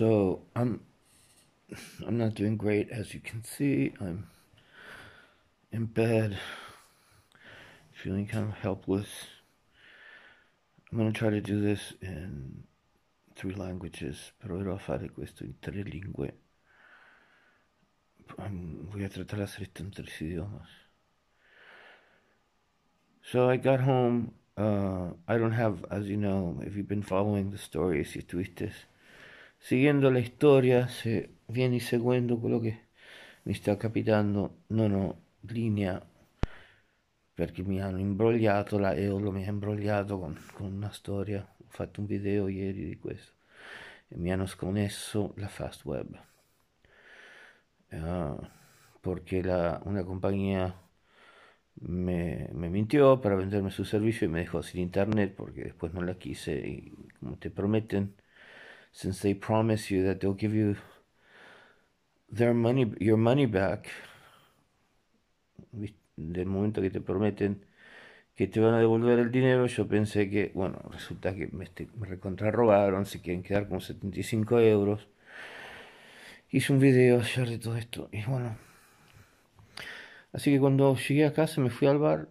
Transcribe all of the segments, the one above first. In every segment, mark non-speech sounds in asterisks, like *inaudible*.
so I'm *sighs* I'm not doing great as you can see. I'm in bed feeling kind of helpless. I'm going to try to do this in three languages, però a fare questo in tre lingue. Voy a tratar de hacer esto en tres idiomas. So I got home. Uh, I don't have, as you know, if you've been following the story, si estuviste siguiendo la historia se viene seguendo lo que me sta capitando, no no línea porque me han imbrogliato, la Eolo mi ha imbrogliato con, una historia ho fatto un video ieri di questo, e mi hanno sconnesso la fast web ah, Porque la, una compañía me, me, mintió para venderme su servicio y e me dejó sin internet porque después no la quise y como te prometen since they promise you that they'll give you their money, your money back. Del momento que te prometen que te van a devolver el dinero, yo pensé que, bueno, resulta que me, me recontrarrobaron, se quieren quedar con 75 euros. Hice un video ayer de todo esto y bueno. Así que cuando llegué a casa me fui al bar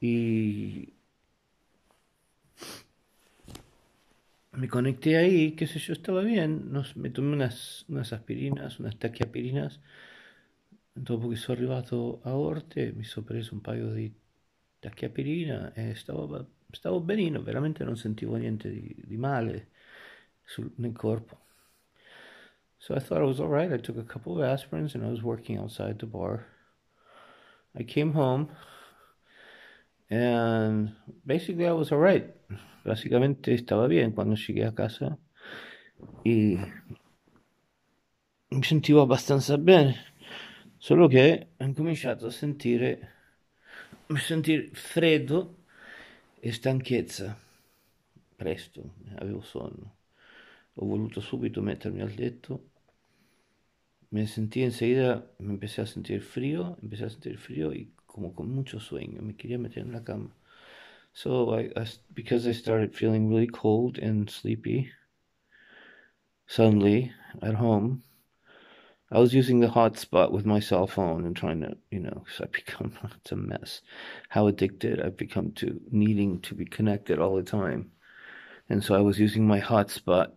y me conecté ahí, qué sé yo, estaba bien, Nos, me tomé unas, unas aspirinas, unas taquiapirinas, Entonces, porque soy arrivato a Orte me sono un par de taquiapirina eh, Estaba estaba stavo benino, veramente no sentivo niente de di male sul, nel corpo. So I thought I was right. I took a couple of aspirins and I was working outside the bar. I came home. And ehm, basically I was alright. Básicamente estaba bien cuando llegué a casa y mi sentivo abbastanza bene, solo che ho cominciato a sentire, a freddo e stanchezza. Presto, avevo sonno. Ho voluto subito mettermi al letto me sentí enseguida, me empecé a sentir frío, empecé a sentir frío y como con mucho sueño, me quería meter en la cama. So I, I because I started feeling really cold and sleepy suddenly at home, I was using the hotspot with my cell phone and trying to, you know, so I *laughs* become it's a mess. How addicted I've become to needing to be connected all the time. And so I was using my hotspot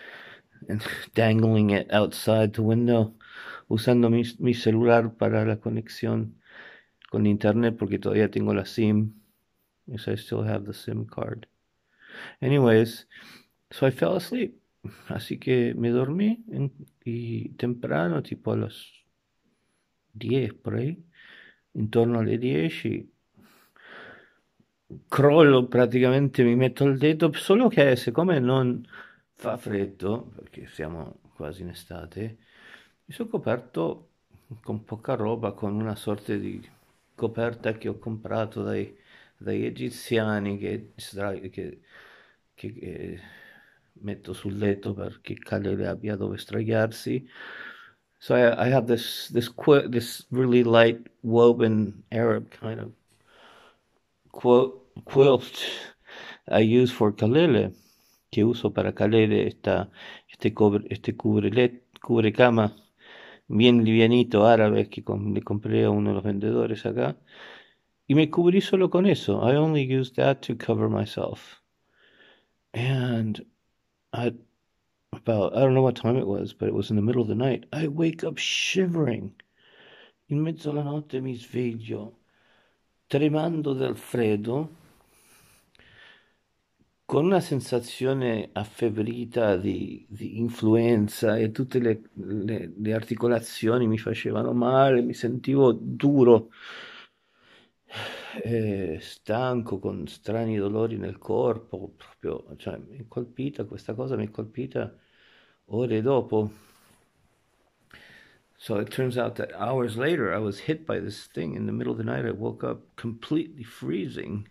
*laughs* and dangling it outside the window, usando mi, mi celular para la conexión con internet porque todavía tengo la SIM. Yes, I still have the SIM card. Anyways, so I fell asleep. Así que me dormí en, y temprano, tipo a las 10 por ahí, intorno alle 10 crollo praticamente, mi metto il dedo, solo che siccome non fa freddo, perché siamo quasi in estate, mi sono coperto con poca roba, con una sorta di coperta che ho comprato dai, dai egiziani che, che, che, che, metto sul letto perché Cagliari abbia dove sdraiarsi. So I, I, have this this quote, this really light woven Arab kind of quote, quilt I use for Kalele, che uso para Kalele esta, este, cobre, este cubre, let, cubre cama. bien livianito árabe que le compré a uno de los vendedores acá. Y me cubrí solo con eso. I only used that to cover myself. And at about, I don't know what time it was, but it was in the middle of the night. I wake up shivering. In mezzo alla notte mi sveglio, tremando dal freddo. con una sensazione affebbrita di, di influenza e tutte le, le, le, articolazioni mi facevano male, mi sentivo duro, eh, stanco, con strani dolori nel corpo, proprio, cioè, mi è colpita, questa cosa mi è colpita ore dopo. So it turns out that hours later I was hit by this thing in the middle of the night. I woke up completely freezing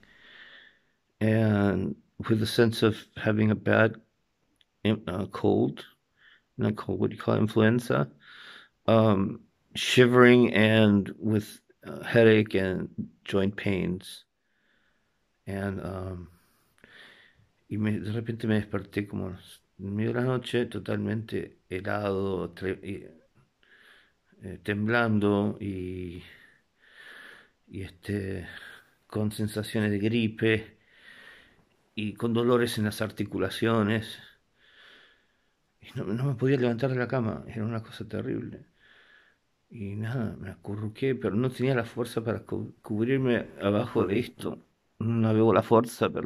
and with a sense of having a bad uh, cold, not cold, what do you call it, influenza, um, shivering and with uh, headache and joint pains. And um, y me, de repente me desperté como en medio de la noche totalmente helado, tre- eh, temblando y, y este, con sensaciones de gripe y con dolores en las articulaciones. Y no, no, me podía levantar de la cama, era una cosa terrible. Y nada, me acurruqué, pero no tenía la fuerza para cu cubrirme abajo de esto. Non avevo la forza per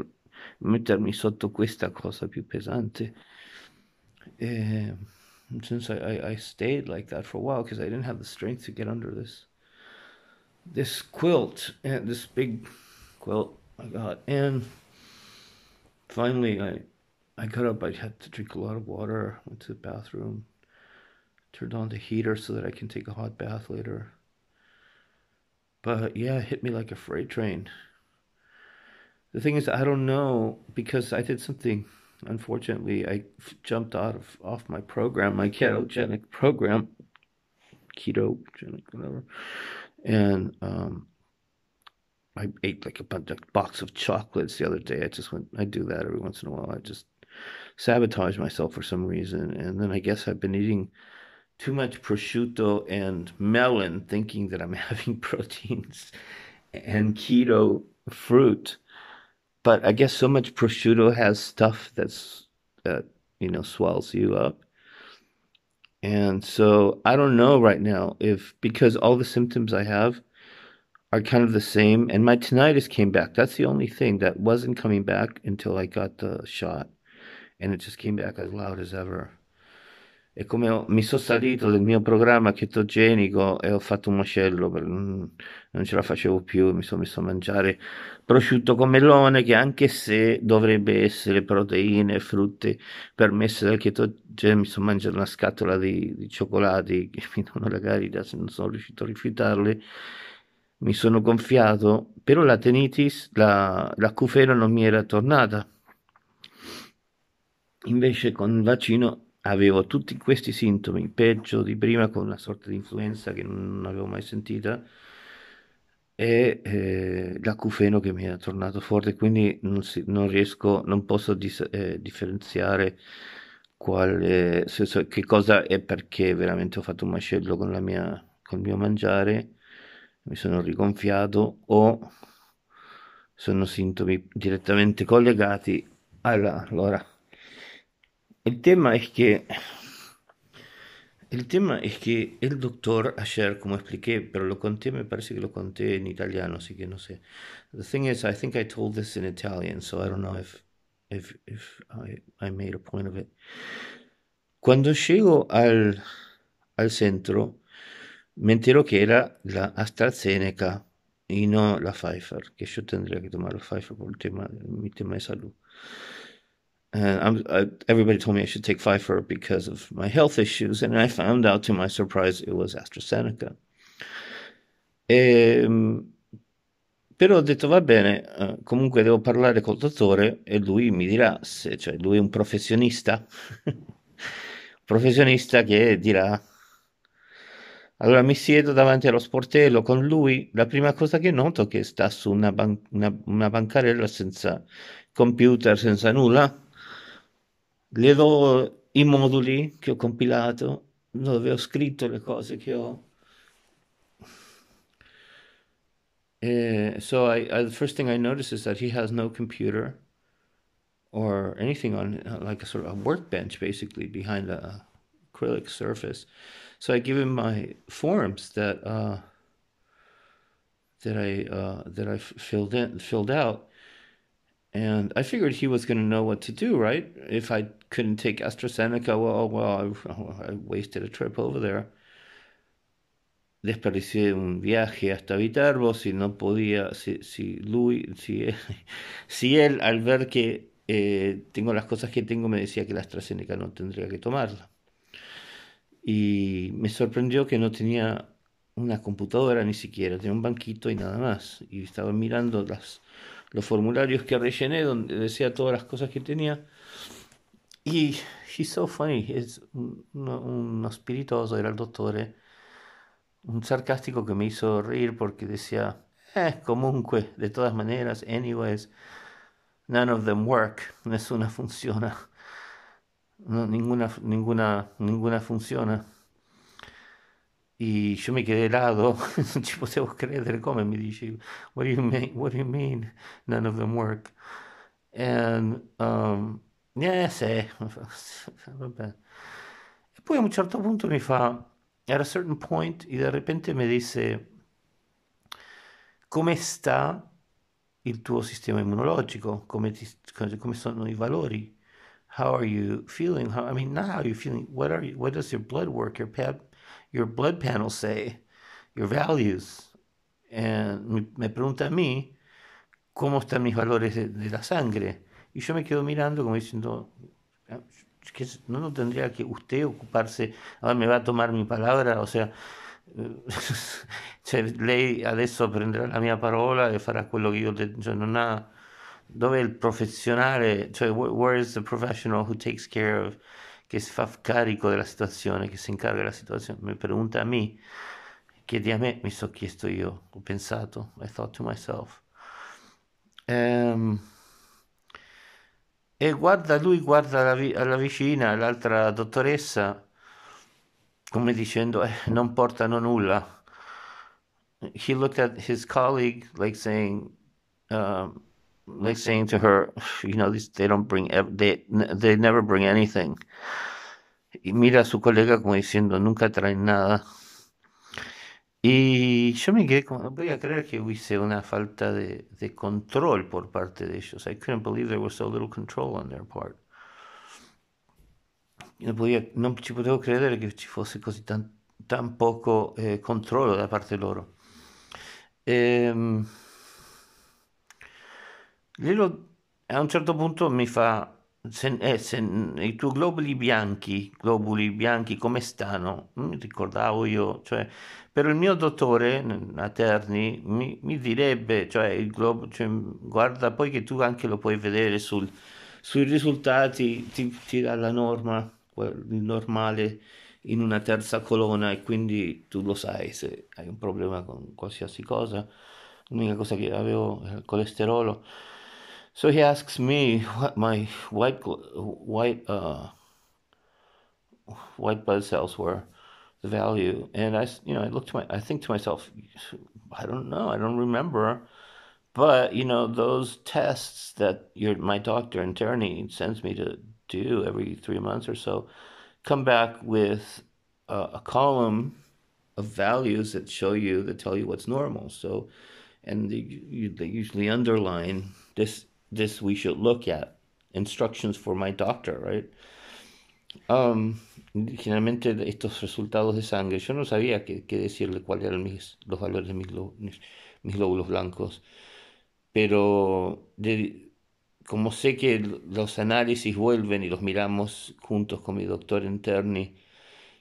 mettermi sotto questa cosa più pesante. Eh, since I, I, I, stayed like that for a while because I didn't have the strength to get under this this quilt and eh, this big quilt I got and Finally, I, I got up. I had to drink a lot of water. Went to the bathroom. Turned on the heater so that I can take a hot bath later. But yeah, it hit me like a freight train. The thing is, I don't know because I did something. Unfortunately, I f- jumped out of off my program, my ketogenic program, ketogenic whatever, and um, I ate like a bunch of box of chocolates the other day. I just went, I do that every once in a while. I just sabotage myself for some reason. And then I guess I've been eating too much prosciutto and melon, thinking that I'm *laughs* having proteins and keto fruit. But I guess so much prosciutto has stuff that's, that, you know, swells you up. And so I don't know right now if, because all the symptoms I have, are kind of the same. And my tinnitus came back. That's the only thing that wasn't coming back until I got the shot. And it just came back as loud as ever. E come ho, mi sono salito del mio programma chetogenico e ho fatto un macello, per, non, non ce la facevo più, mi sono messo a mangiare prosciutto con melone che anche se dovrebbe essere proteine, e frutte permesse dal chetogeno, mi sono mangiato una scatola di, di cioccolati che *laughs* mi danno la carità se non sono riuscito a rifiutarli mi sono gonfiato, però la tenitis, la, la cufera non mi era tornata. Invece con il vaccino avevo tutti questi sintomi, peggio di prima con una sorta di influenza che non avevo mai sentita e eh, l'acufeno che mi era tornato forte, quindi non, si, non riesco, non posso dis, eh, differenziare quale, se, se, che cosa è perché veramente ho fatto un macello con, mia, con il mio mangiare Me sono reconfiado o sono sintomi direttamente collegati alla allora el tema es que el tema es que el doctor ayer, como expliqué, pero lo conté, me parece que lo conté en italiano, así que no sé. The thing is, I think I told this in Italian, so I don't know if if if I, I made a point of it. Cuando llego al al centro, mentre lo era la AstraZeneca y no la Pfeiffer, che io tendrei a tomar la Pfeiffer per il tema, mi tema de salud. And eh, I, everybody told me I should take Pfizer because of my health issues, and I found out to my surprise it was AstraZeneca. E, ehm, però ho detto va bene, eh, comunque devo parlare col dottore e lui mi dirà se, cioè lui è un professionista, *laughs* professionista che dirà allora mi siedo davanti allo sportello con lui, la prima cosa che noto è che sta su una, ban- una, una bancarella senza computer, senza nulla. Le do i moduli che ho compilato, dove ho scritto le cose che ho. Uh, so I, I, the first thing I notice is that he has no computer or anything on like a sort of a workbench basically behind a acrylic surface. So I give him my forms that uh, that I uh, that I filled in filled out, and I figured he was going to know what to do, right? If I couldn't take AstraZeneca, well, oh, well, I, wasted a trip over there. Desperdicié un viaje hasta Viterbo si no podía, si, si, Louis, si, *laughs* si él al ver que eh, tengo las cosas que tengo me decía que la AstraZeneca no tendría que tomarla. Y me sorprendió que no tenía una computadora ni siquiera, tenía un banquito y nada más. Y estaba mirando los formularios que rellené, donde decía todas las cosas que tenía. Y he's so funny, es un, un era el doctor, ¿eh? un sarcástico que me hizo reír porque decía, es eh, comunque, de todas maneras, anyways, none of them work, una funciona no, ninguna, ninguna, ninguna funziona. E io mi quedé helado, non ci potevo credere, come mi dici, what do you mean, what do you mean none of them work? And, um, eh, sì, *laughs* vabbè. E poi a un certo punto mi fa, at a certain point, e di repente mi disse, come sta il tuo sistema immunologico, come, ti, come sono i valori how are you feeling? How, I mean, not how you're feeling. What are you? What does your blood work, your pad, your blood panel say? Your values. And me pregunta a mí, ¿cómo están mis valores de, de la sangre? Y yo me quedo mirando como diciendo, ah, que no, no tendría que usted ocuparse, ahora me va a tomar mi palabra, o sea, *laughs* lei adesso prenderà la mia parola e farà quello che io, cioè non ha dove il professionale, cioè where is the professional who takes care of, che si fa carico della situazione, che si incarica della situazione, mi pregunta a me, chiedi a me, mi sono chiesto io, ho pensato, I thought to myself. Ehm, e guarda, lui guarda alla, vi- alla vicina, l'altra dottoressa, come dicendo, eh, non portano nulla. He looked at his colleague like saying, um, like saying to her, *sighs* you know, they don't bring, they, they never bring anything. Y mira a su colega como diciendo, nunca traen nada. Y yo me quedé como, no podía creer que hubiese una falta de, de control por parte de ellos. I couldn't believe there was so little control on their part. No podía, no podía creer que que ci così tan, tan poco eh, control da parte loro. Ehm, Lei a un certo punto mi fa, se, eh, se, i tuoi globuli bianchi, globuli bianchi come stanno? Non mi ricordavo io, cioè, però il mio dottore a Terni mi, mi direbbe, cioè, il globo, cioè, guarda poi che tu anche lo puoi vedere sul, sui risultati, ti, ti dà la norma, il normale in una terza colonna e quindi tu lo sai se hai un problema con qualsiasi cosa. L'unica cosa che avevo era il colesterolo. So he asks me what my white white uh, white buzz cells were, the value, and I you know I look to my I think to myself, I don't know, I don't remember, but you know those tests that your my doctor and attorney sends me to do every three months or so, come back with uh, a column of values that show you that tell you what's normal. So, and they, you, they usually underline this this we should look at. Instructions for my doctor, right? Um, generalmente estos resultados de sangre, yo no sabía qué decirle cuáles eran los valores de mis, glóbulos, blancos, pero como sé que los análisis vuelven y los miramos juntos con mi doctor interni,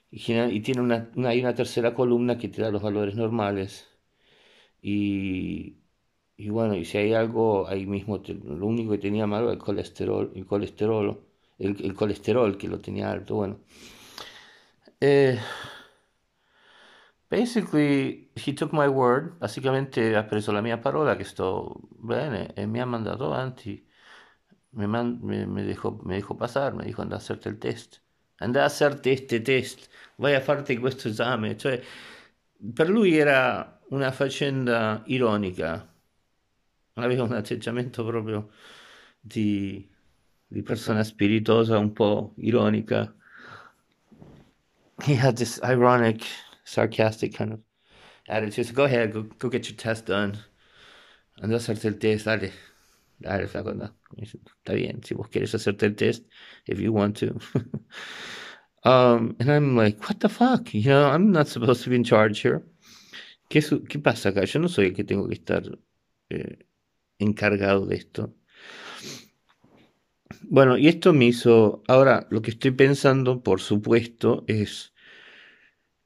y, y tiene hay una tercera columna que te da los valores normales, y y bueno, y si hay algo ahí mismo, lo único que tenía malo era el colesterol, el colesterol, el, colesterol que lo tenía alto, bueno. Eh, basically, he took my word, básicamente ha preso la mía parola que estoy bien eh, me ha mandado antes, me dejó, me dejó pasar, me dijo anda a hacerte el test, anda a hacerte este test, vaya a este examen. esame, cioè para lui era una faccenda irónica aveva un atteggiamento proprio di, di persona spiritosa, un po' ironica. He had this ironic, sarcastic kind of attitude. go ahead, go, go get your test done. Andò a hacerte el test, dale. Dale, flaco, anda. Está bien, si vos quieres hacerte el test, if you want to. *laughs* um, and I'm like, what the fuck? You know, I'm not supposed to be in charge here. ¿Qué, su ¿Qué pasa acá? Yo no soy el que tengo que estar eh, encargado de esto. Bueno, y esto me hizo, ahora lo que estoy pensando, por supuesto, es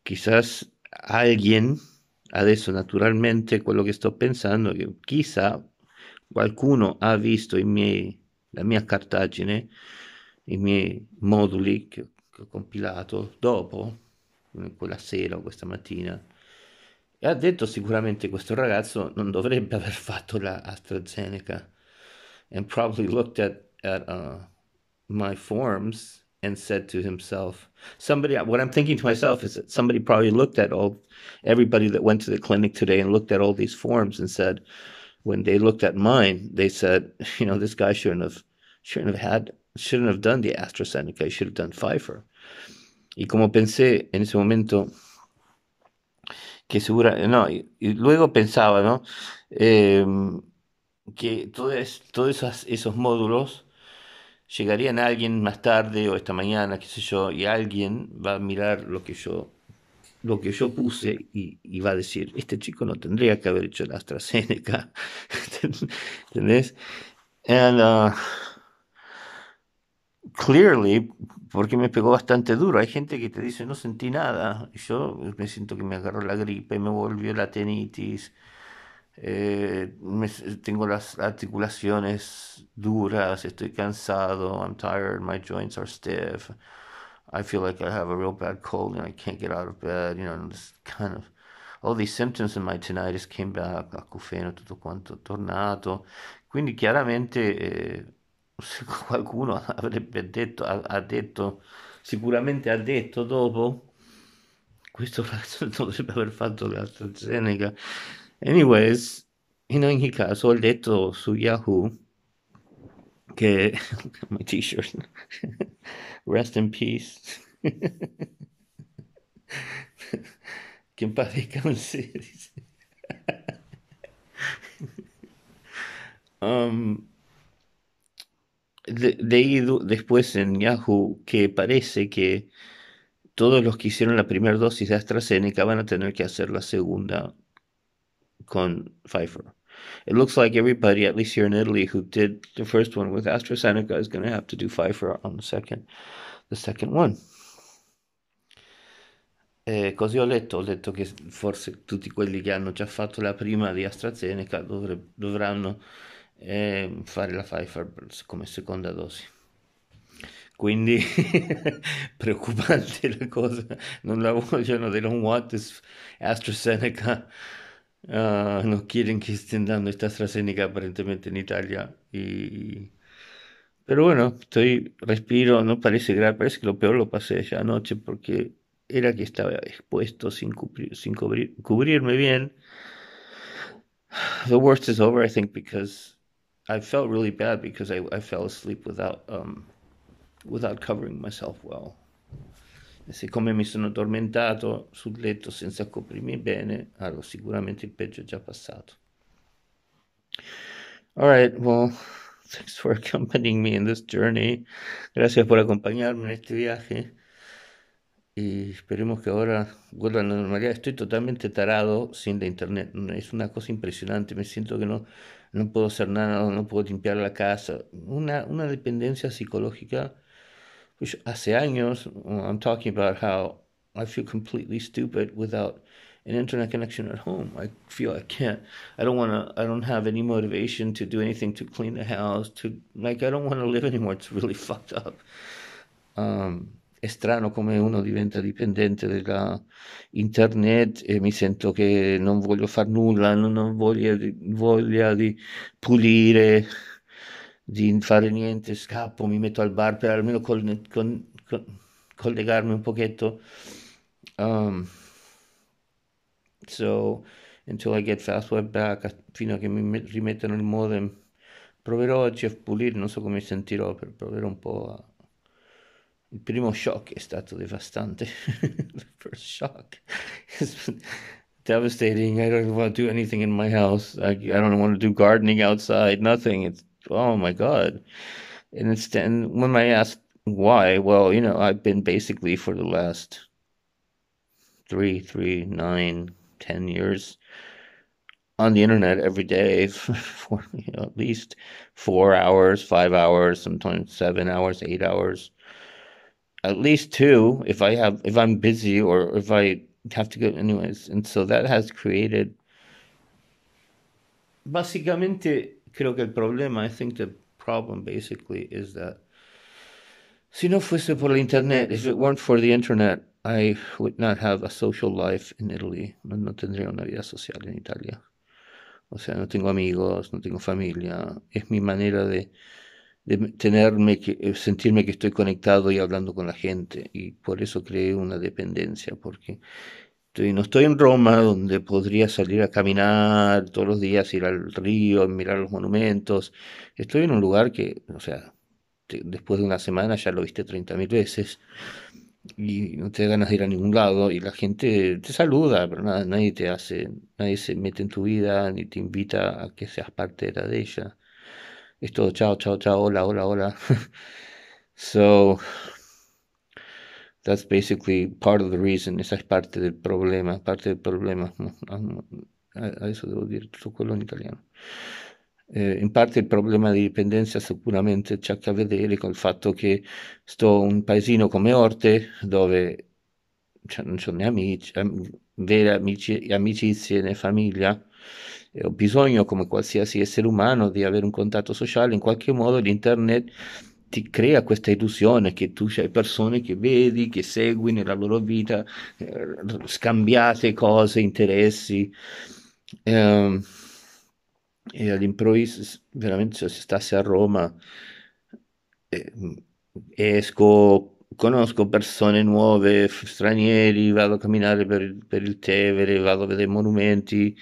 quizás alguien, eso naturalmente lo que estoy pensando, Que quizá qualcuno ha visto en la mia cartagine, i miei moduli che, compilado ho compilato dopo, quella sera o questa mattina, E ha detto sicuramente questo ragazzo non dovrebbe aver fatto la AstraZeneca. And probably looked at, at uh, my forms and said to himself, somebody, what I'm thinking to myself is that somebody probably looked at all, everybody that went to the clinic today and looked at all these forms and said, when they looked at mine, they said, *laughs* you know, this guy shouldn't have, shouldn't have had, shouldn't have done the AstraZeneca, he should have done Pfeiffer. Y como pensé en ese momento, que segura, no, y, luego pensaba, ¿no? Em, que todos esos, módulos llegarían a alguien más tarde o esta mañana, qué sé yo, y alguien va a mirar lo que yo lo que yo puse y, va a decir, este chico no tendría que haber hecho la AstraZeneca, *laughs* ¿entendés? And uh, clearly, porque me pegó bastante duro. Hay gente que te dice, no sentí nada. Yo eh, me siento que me agarró la gripe, me volvió la tenitis, eh, tengo las articulaciones duras, estoy cansado, I'm tired, my joints are stiff. I feel like I have a real bad cold and I can't get out of bed, you know, this kind of all these symptoms in my came back, acufeno, tutto quanto, tornato. Quindi chiaramente eh, *laughs* qualcuno avrebbe detto, ha, ha detto, sicuramente ha detto dopo, questo ragazzo *laughs* dovrebbe aver fatto l'AstraZeneca. Anyways, in ogni caso ho detto su Yahoo che... *laughs* my t-shirt, rest in peace. che pare con series. um, De ahí después en Yahoo que parece que todos los que hicieron la primera dosis de AstraZeneca van a tener que hacer la segunda con Pfizer. It looks like everybody, at least here in Italy, who did the first one with AstraZeneca is going to have to do Pfizer on the second, the second one. Eh, così ho letto, ho letto che forse tutti quelli che hanno già fatto la prima di AstraZeneca dovre, dovranno eh, fare la Pfeiffer come seconda dose. Quindi *laughs* Preocupante la cosa, No la vogliono, *laughs* they don't want AstraZeneca. Ah, no quieren que estén dando esta AstraZeneca aparentemente en Italia. Y... Pero bueno, estoy, respiro, no parece grave, parece que lo peor lo pasé anoche porque era que estaba expuesto sin, cubrirme bien. The worst is over, I think, because I felt really bad because I, I fell asleep without um, without covering myself well. E siccome mi sono addormentato sul letto senza coprirmi bene, allora sicuramente il peggio è già passato. All right, well, *laughs* thanks for accompanying me in this journey. Gracias por acompañarme en este viaje. y esperemos que ahora vuelva a la normalidad. Estoy totalmente tarado sin internet. Es una cosa impresionante. Me siento que no, no puedo hacer nada, no puedo limpiar la casa. Una, una dependencia psicológica. Pues, hace años, uh, I'm talking about how I feel completely stupid without an internet connection at home. I feel I can't. I don't want to. I don't have any motivation to do anything to clean the house. To like, I don't want to live anymore. It's really *laughs* fucked up. Um, è strano come uno diventa dipendente da internet e mi sento che non voglio fare nulla, non ho voglia di, voglia di pulire, di fare niente, scappo, mi metto al bar per almeno con, con, con, collegarmi un pochetto. Um, so, until I get Fastweb back, fino a che mi rimettano il modem, proverò oggi a pulire, non so come sentirò, per, proverò un po' a il primo shock è stato devastante. the *laughs* first shock has been devastating. I don't want to do anything in my house. I, I don't want to do gardening outside, nothing. It's, oh my God. And, it's, and when I asked why, well, you know, I've been basically for the last three, three, nine, ten years on the internet every day *laughs* for you know, at least four hours, five hours, sometimes seven hours, eight hours at least two if I have if I'm busy or if I have to go anyways. And so that has created básicamente creo que el problema, I think the problem basically is that si no fuese por internet, if it weren't for the internet, I would not have a social life in Italy. No, no tendría una vida social en Italia. O sea, no tengo amigos, no tengo familia. Es mi manera de de tenerme que, eh, sentirme que estoy conectado y hablando con la gente. Y por eso creé una dependencia, porque estoy, no estoy en Roma, donde podría salir a caminar todos los días, ir al río, mirar los monumentos. Estoy en un lugar que, o sea, después de una semana ya lo viste 30.000 veces y no te ganas de ir a ningún lado y la gente te saluda, pero nadie te hace, nadie se mete en tu vida ni te invita a que seas parte de, la de ella. es todo chao, chao, chao, hola, hola, hola. *laughs* so that's basically part of the reason, esa es parte del problema, parte del problema. Mm, mm, Adesso devo dire tutto quello in italiano. Eh, in parte il problema di dipendenza sicuramente c'ha a che vedere il fatto che sto in un paesino come Orte dove cioè, non c'ho né amici, am- vere amici, amicizie né famiglia ho bisogno, come qualsiasi essere umano, di avere un contatto sociale, in qualche modo l'internet ti crea questa illusione che tu hai persone che vedi, che segui nella loro vita, eh, scambiate cose, interessi. Eh, e all'improvviso, veramente, se stassi a Roma, eh, esco, conosco persone nuove, stranieri, vado a camminare per, per il Tevere, vado a vedere monumenti.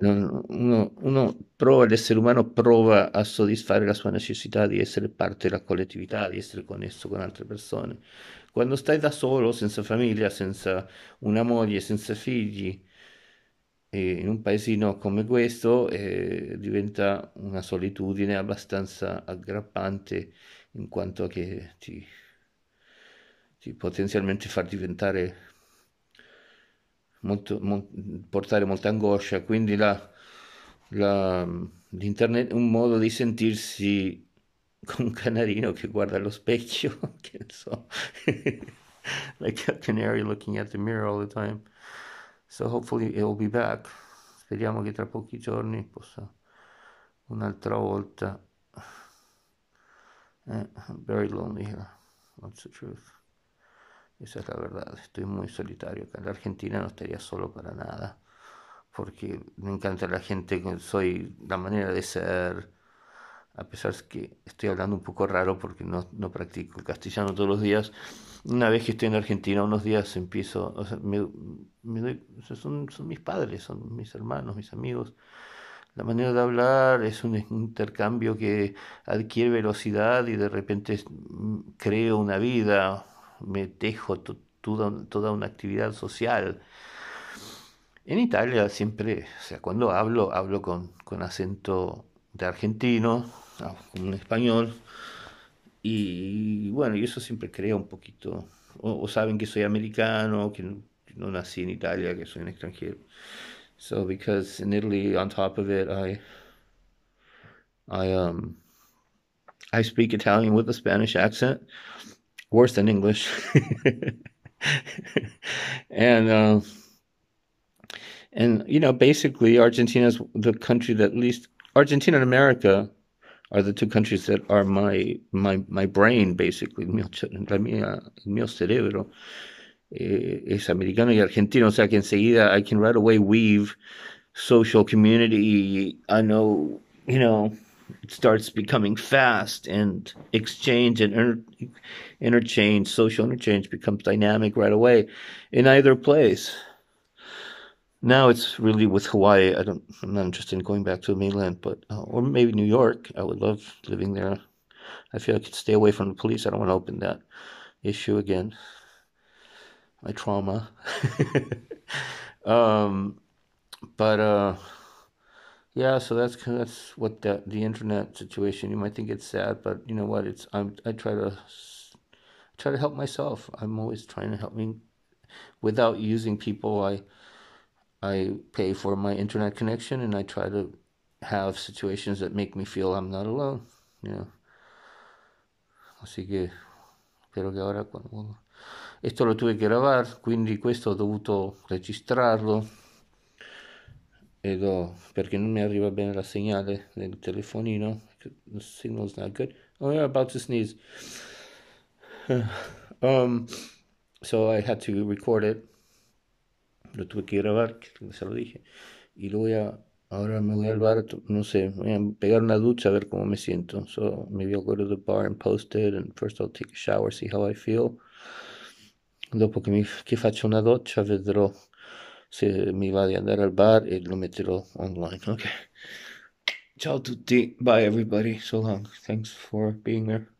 Uno, uno prova, l'essere umano prova a soddisfare la sua necessità di essere parte della collettività, di essere connesso con altre persone. Quando stai da solo, senza famiglia, senza una moglie, senza figli, in un paesino come questo eh, diventa una solitudine abbastanza aggrappante in quanto che ti, ti potenzialmente fa diventare molto, molto, portare molta angoscia, quindi la, la, l'internet è un modo di sentirsi con un canarino che guarda allo specchio, *laughs* che ne so, *laughs* like a canary looking at the mirror all the time. So hopefully it will be back. Speriamo che tra pochi giorni possa un'altra volta. Eh, I'm very lonely here, that's the truth. Esa es la verdad, estoy muy solitario acá. En la Argentina no estaría solo para nada, porque me encanta la gente, soy la manera de ser, a pesar de que estoy hablando un poco raro porque no, no practico el castellano todos los días. Una vez que estoy en Argentina, unos días empiezo, son, son mis padres, son mis hermanos, mis amigos. La manera de hablar es un intercambio que adquiere velocidad y de repente mm, creo una vida, me dejo toda, una actividad social. En Italia siempre, o sea, cuando hablo, hablo con, con acento de argentino, ah, con un español, y, bueno, y eso siempre crea un poquito, o, saben que soy americano, que no, nací en Italia, que soy un extranjero. So, because in Italy, on top of it, I, I, um, I speak Italian with a Spanish accent, worse than English. and uh, and you know, basically, Argentina is the country that least Argentina and America are the two countries that are my my my brain basically. La mío cerebro eh, es americano y argentino, o sea que enseguida I can right away weave social community. I know, you know it starts becoming fast and exchange and inter- interchange, social interchange becomes dynamic right away in either place. Now it's really with Hawaii. I don't. I'm not interested in going back to the mainland, but uh, or maybe New York. I would love living there. I feel I could stay away from the police. I don't want to open that issue again. My trauma. *laughs* um, but uh, yeah, so that's that's what the the internet situation. You might think it's sad, but you know what? It's I'm I try to I try to help myself. I'm always trying to help me without using people. I I pay for my internet connection, and I try to have situations that make me feel I'm not alone. You know. Así que que ahora cuando esto lo tuve que grabar, quindi questo ho dovuto registrarlo Pero, porque no me llega bien la señal del telefonino the signal's not good oh I'm about to sneeze *sighs* um so I had to record it lo tuve que grabar se lo dije y luego a... ahora me voy al bar no sé voy a pegar una ducha a ver cómo me siento so maybe I'll go to the bar and post it and first I'll take a shower see how I feel dopo che, mi, che faccio una doccia vedrò se me va de andar al bar Y lo metterò online. Okay. Ciao tutti. Bye everybody. So long. Thanks for being there.